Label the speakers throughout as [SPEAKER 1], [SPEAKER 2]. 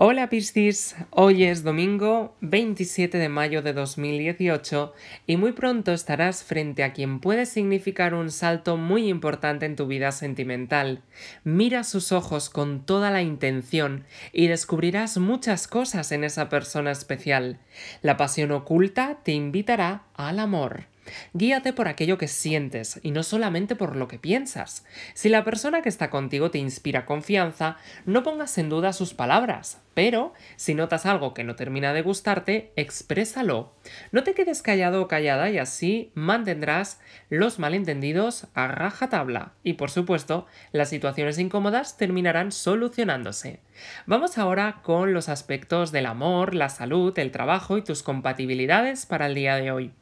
[SPEAKER 1] Hola Piscis, hoy es domingo 27 de mayo de 2018 y muy pronto estarás frente a quien puede significar un salto muy importante en tu vida sentimental. Mira sus ojos con toda la intención y descubrirás muchas cosas en esa persona especial. La pasión oculta te invitará al amor. Guíate por aquello que sientes y no solamente por lo que piensas. Si la persona que está contigo te inspira confianza, no pongas en duda sus palabras, pero si notas algo que no termina de gustarte, exprésalo. No te quedes callado o callada y así mantendrás los malentendidos a rajatabla y por supuesto las situaciones incómodas terminarán solucionándose. Vamos ahora con los aspectos del amor, la salud, el trabajo y tus compatibilidades para el día de hoy.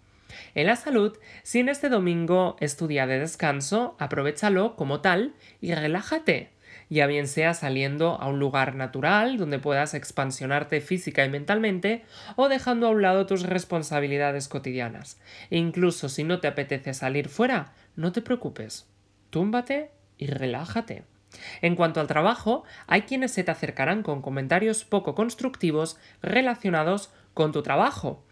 [SPEAKER 1] En la salud, si en este domingo es tu día de descanso, aprovechalo como tal y relájate, ya bien sea saliendo a un lugar natural donde puedas expansionarte física y mentalmente o dejando a un lado tus responsabilidades cotidianas. E incluso si no te apetece salir fuera, no te preocupes, túmbate y relájate. En cuanto al trabajo, hay quienes se te acercarán con comentarios poco constructivos relacionados con tu trabajo.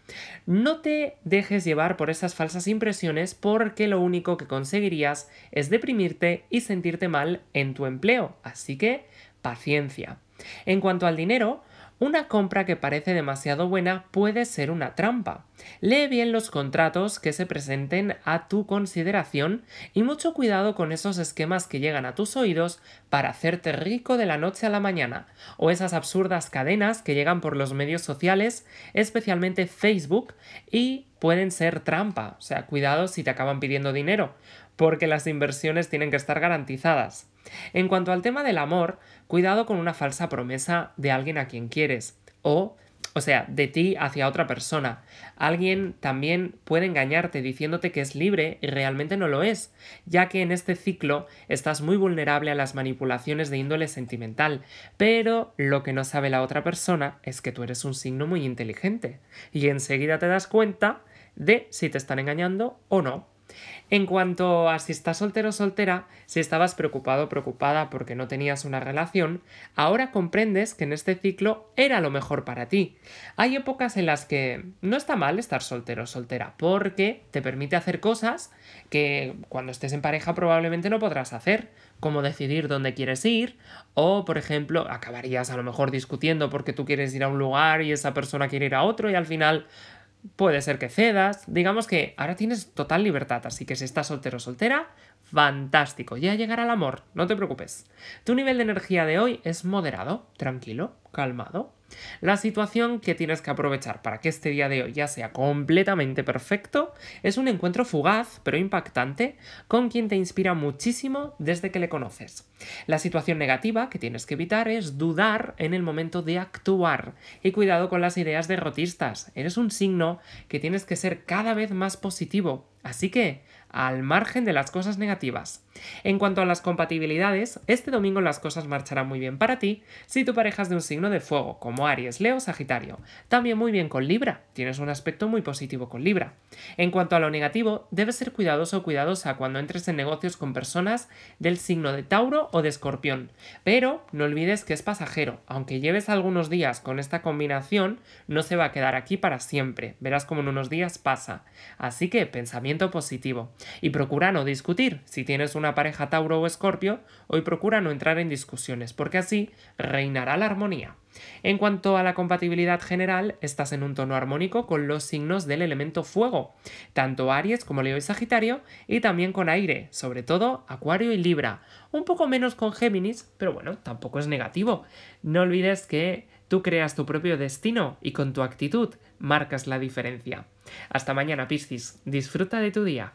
[SPEAKER 1] No te dejes llevar por esas falsas impresiones porque lo único que conseguirías es deprimirte y sentirte mal en tu empleo, así que paciencia. En cuanto al dinero, una compra que parece demasiado buena puede ser una trampa. Lee bien los contratos que se presenten a tu consideración y mucho cuidado con esos esquemas que llegan a tus oídos para hacerte rico de la noche a la mañana, o esas absurdas cadenas que llegan por los medios sociales, especialmente Facebook, y pueden ser trampa, o sea, cuidado si te acaban pidiendo dinero, porque las inversiones tienen que estar garantizadas. En cuanto al tema del amor, cuidado con una falsa promesa de alguien a quien quieres, o, o sea, de ti hacia otra persona. Alguien también puede engañarte diciéndote que es libre y realmente no lo es, ya que en este ciclo estás muy vulnerable a las manipulaciones de índole sentimental, pero lo que no sabe la otra persona es que tú eres un signo muy inteligente, y enseguida te das cuenta de si te están engañando o no. En cuanto a si estás soltero o soltera, si estabas preocupado o preocupada porque no tenías una relación, ahora comprendes que en este ciclo era lo mejor para ti. Hay épocas en las que no está mal estar soltero o soltera porque te permite hacer cosas que cuando estés en pareja probablemente no podrás hacer, como decidir dónde quieres ir o, por ejemplo, acabarías a lo mejor discutiendo porque tú quieres ir a un lugar y esa persona quiere ir a otro y al final puede ser que cedas. Digamos que ahora tienes total libertad, así que si estás soltero o soltera, fantástico, ya llegará el amor, no te preocupes. Tu nivel de energía de hoy es moderado, tranquilo, calmado. La situación que tienes que aprovechar para que este día de hoy ya sea completamente perfecto es un encuentro fugaz pero impactante con quien te inspira muchísimo desde que le conoces. La situación negativa que tienes que evitar es dudar en el momento de actuar y cuidado con las ideas derrotistas. Eres un signo que tienes que ser cada vez más positivo. Así que al margen de las cosas negativas. En cuanto a las compatibilidades, este domingo las cosas marcharán muy bien para ti si tu pareja es de un signo de fuego, como Aries, Leo, Sagitario. También muy bien con Libra, tienes un aspecto muy positivo con Libra. En cuanto a lo negativo, debes ser cuidadoso o cuidadosa cuando entres en negocios con personas del signo de Tauro o de Escorpión. Pero no olvides que es pasajero, aunque lleves algunos días con esta combinación, no se va a quedar aquí para siempre, verás como en unos días pasa. Así que pensamiento positivo. Y procura no discutir. Si tienes una pareja Tauro o Escorpio, hoy procura no entrar en discusiones, porque así reinará la armonía. En cuanto a la compatibilidad general, estás en un tono armónico con los signos del elemento fuego, tanto Aries como Leo y Sagitario, y también con aire, sobre todo Acuario y Libra, un poco menos con Géminis, pero bueno, tampoco es negativo. No olvides que tú creas tu propio destino y con tu actitud marcas la diferencia. Hasta mañana, Piscis, disfruta de tu día.